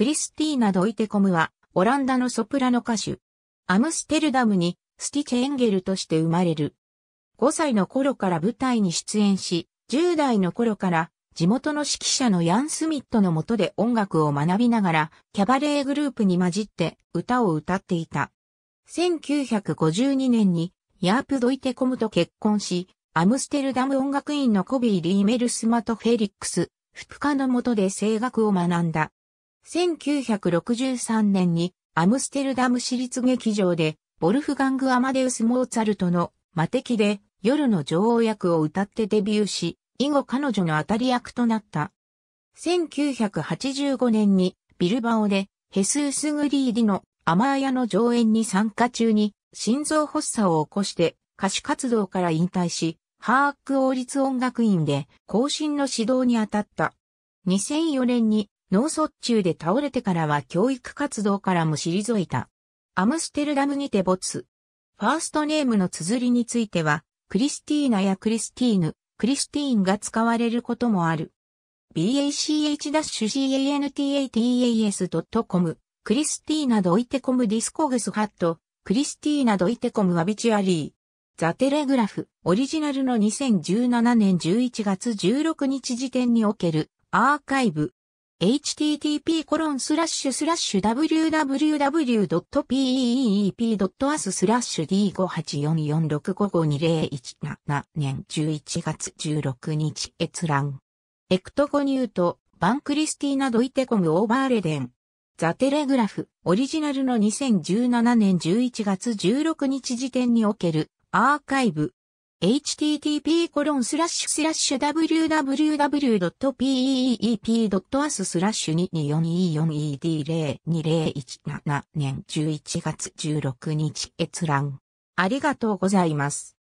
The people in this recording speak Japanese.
クリスティーナ・ドイテコムは、オランダのソプラノ歌手。アムステルダムに、スティチェ・エンゲルとして生まれる。5歳の頃から舞台に出演し、10代の頃から地元の指揮者のヤン・スミットの下で音楽を学びながら、キャバレーグループに混じって歌を歌っていた。1952年にヤープ・ドイテコムと結婚し、アムステルダム音楽院のコビー・リーメルスマとフェリックス、副科の下で声楽を学んだ。1963年にアムステルダム市立劇場で、ボルフガング・アマデウス・モーツァルトの魔敵で夜の女王役を歌ってデビューし、以後彼女の当たり役となった。1985年にビルバオでヘスース・グリーディのアマーヤの上演に参加中に心臓発作を起こして歌手活動から引退し、ハーック王立音楽院で後進の指導に当たった。2004年に脳卒中で倒れてからは教育活動からも退いた。アムステルダムにて没。ファーストネームの綴りについては、クリスティーナやクリスティーヌ、クリスティーンが使われることもある。bach-cantatas.com クリスティーナ・ドイテコム・ディスコグス・ハット、クリスティーナ・ドイテコム・アビチュアリー。ザ・テレグラフ、オリジナルの2017年11月16日時点におけるアーカイブ、http コロンスラッシュスラッシュ www.peep.as スラッシュ d5844655017 年11月16日閲覧。エクトゴニュート、バンクリスティーナドイテコムオーバーレデン。ザテレグラフ、オリジナルの2017年11月16日時点におけるアーカイブ、http://www.peep.as 224224ed02017 年11月16日閲覧。ありがとうございます。